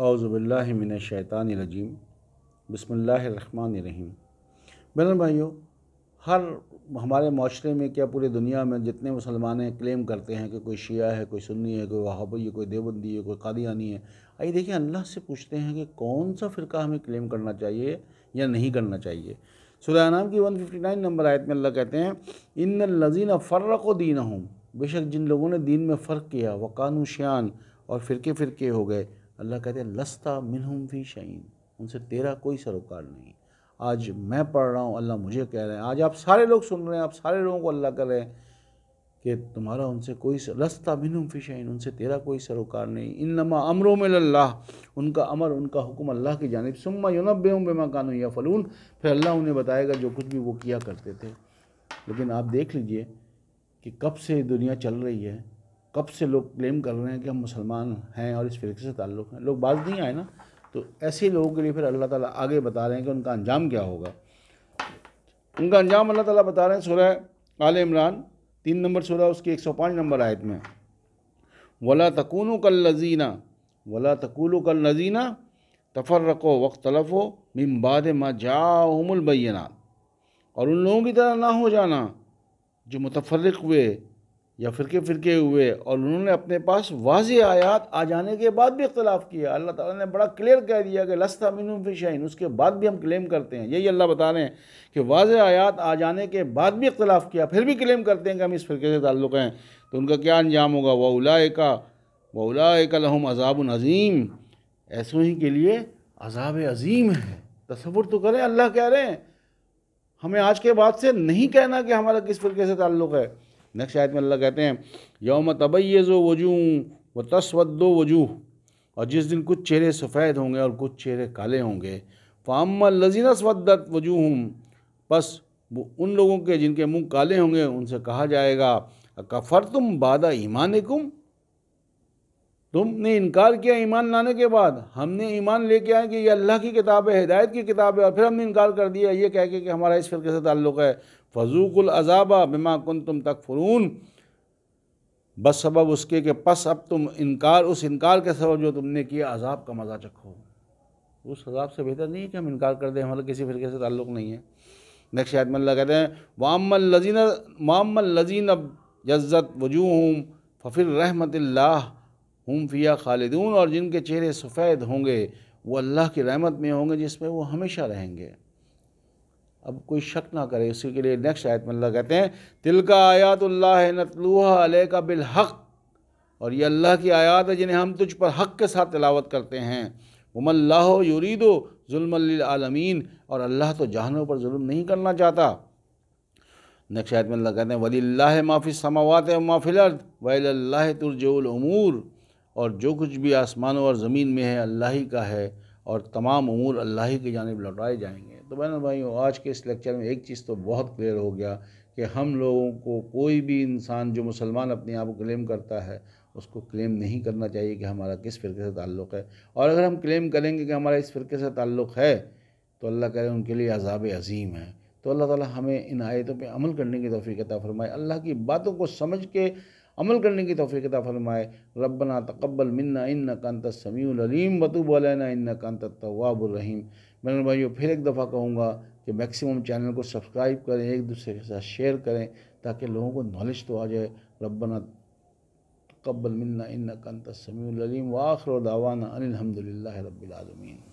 अवज़बिल्लिमिनशैतानरजीम बसमीम बहन भाइयों हर हमारे माशरे में क्या पूरी दुनिया में जितने मुसलमान हैं क्लेम करते हैं कि कोई शिया है कोई सुन्नी है कोई वहाबई है कोई देवबंदी है कोई कादियानी है आइए देखिए अल्लाह से पूछते हैं कि कौन सा फ़िरका हमें क्लेम करना चाहिए या नहीं करना चाहिए सुरानाम की 159 नंबर आयत में अल्लाह कहते हैं इन लजीन फ़र्रक दीन हूँ बेशक जिन लोगों ने दीन में फ़र्क किया वकानू और फ़िरके फ़िरके हो गए अल्लाह कहते हैं लस्ता मिनहुम फी शहीन उनसे तेरा कोई सरोकार नहीं आज मैं पढ़ रहा हूँ अल्लाह मुझे कह रहे हैं आज आप सारे लोग सुन रहे हैं आप सारे लोगों को अल्लाह कह रहे हैं कि तुम्हारा उनसे कोई रस्ता मिनुम फ़िशाइन उनसे तेरा कोई सरोकार नहीं इन नमा अमरों में लल्ला उनका अमर उनका हुक्म अल्लाह की जानब सुम्मा युनब बेमा कानू या फ़लून फिर अल्लाह उन्हें बताएगा जो कुछ भी वो किया करते थे लेकिन आप देख लीजिए कि कब से दुनिया चल रही है कब से लोग क्लेम कर रहे हैं कि हम मुसलमान हैं और इस फिरके से ताल्लुक़ हैं लोग बाज नहीं आए ना तो ऐसे लोगों के लिए फिर अल्लाह ताला आगे बता रहे हैं कि उनका अंजाम क्या होगा उनका अंजाम अल्लाह ताला बता रहे हैं सूरह आल इमरान तीन नंबर शुरह उसकी एक सौ पाँच नंबर आयत में वला तकून कल नजीना वला तकुल कल नजीना तफर रखो वक्त तलफ़ हो मिम्बाद माँ जामुलबैनात और उन लोगों की तरह ना हो जाना जो मुतफरक हुए या फ़िरके फ़िरके हुए और उन्होंने अपने पास वाज आयात आ जाने के बाद भी इख्तलाफ किया अल्लाह ताला ने बड़ा क्लियर कह दिया कि लस्ता मिन फ़िशाइन उसके बाद भी हम क्लेम करते हैं यही अल्लाह बता रहे हैं कि वाज आयात आ जाने के बाद भी इख्तलाफ किया फिर भी क्लेम करते हैं कि हम इस फ़िरके से ताल्लुक़ हैं तो उनका क्या अंजाम होगा वउलाए का वउलाए का लहम अजाब अज़ीम ऐसों ही के लिए अजाब अज़ीम है तस्वुर तो करें अल्लाह कह रहे हैं हमें आज के बाद से नहीं कहना कि हमारा किस फ़िरके से ताल्लुक़ है नेक्स्ट आयत में अल्लाह कहते हैं यौम जो वजू व तस्वदो वजूह और जिस दिन कुछ चेहरे सफ़ेद होंगे और कुछ चेहरे काले होंगे फ़ाम लजीना स्वदत वजूहम बस उन लोगों के जिनके मुंह काले होंगे उनसे कहा जाएगा कफ़र तुम बादा ईमान तुमने इनकार किया ईमान लाने के बाद हमने ईमान लेके आए कि ये अल्लाह की किताब है हिदायत की किताब है और फिर हमने इनकार कर दिया ये कह के कि हमारा इस फिर से ताल्लुक़ है फजूकुल अजाबा बिमा कुन तुम तक फ़रून बस सबब उसके के पस अब तुम इनकार उस इनकार के सबब जो तुमने किया अजाब का मज़ा चखो उस अजाब से बेहतर नहीं है कि हम इनकार कर दें हमारे मतलब किसी फिरके से ताल्लुक़ नहीं है नेक्स्ट शायद में कहते हैं वामल लजीन मामल लजीन अब वजू हूँ फ़फिर रहमत हम फ़िया खालिदून और जिनके चेहरे सफ़ेद होंगे वो अल्लाह की रहमत में होंगे जिसमें वो हमेशा रहेंगे अब कोई शक ना करे उसी के लिए नेक्स्ट आयत में अल्लाह कहते हैं तिल का आयात अल्लाह नतलूहा अलह का बिलहक और ये अल्लाह की आयात है जिन्हें हम तुझ पर हक के साथ तिलावत करते हैं वमल्ला युरीदो जुल्मलमीन और अल्लाह तो जहानों पर जुल्म नहीं करना चाहता नक्श आयत में अल्लाह कहते हैं वलील्ला माफ़ी समावत माफिल वल्ला तुरजूलमूर और जो कुछ भी आसमानों और ज़मीन में है अल्लाह ही का है और तमाम अमूर अल्लाह ही की जानब लौटाए जाएंगे तो बहन भाइयों आज के इस लेक्चर में एक चीज़ तो बहुत क्लियर हो गया कि हम लोगों को कोई भी इंसान जो मुसलमान अपने आप को क्लेम करता है उसको क्लेम नहीं करना चाहिए कि हमारा किस फ़िरके से ताल्लुक़ है और अगर हम क्लेम करेंगे कि हमारा इस फ़िरके से ताल्लुक़ है तो अल्लाह कह रहे उनके लिए अजाब अजीम है तो अल्लाह ताला हमें इन आयतों पे अमल करने की तोफ़ी फ़रमाए अल्लाह की बातों को समझ के अमल करने की तोफ़ी फ़रमाए रबना तकबल मन्ना इन कंत समीम वतूबलना इन कंत तवाबरिम मैंने भाइयों फिर एक दफ़ा कहूँगा कि मैक्सिमम चैनल को सब्सक्राइब करें एक दूसरे के साथ शेयर करें ताकि लोगों को नॉलेज तो आ जाए रबना कब्बल मिलना इन्ना कंत समीम वाखर दावाना अनिलहमदिल्ला रबालमीन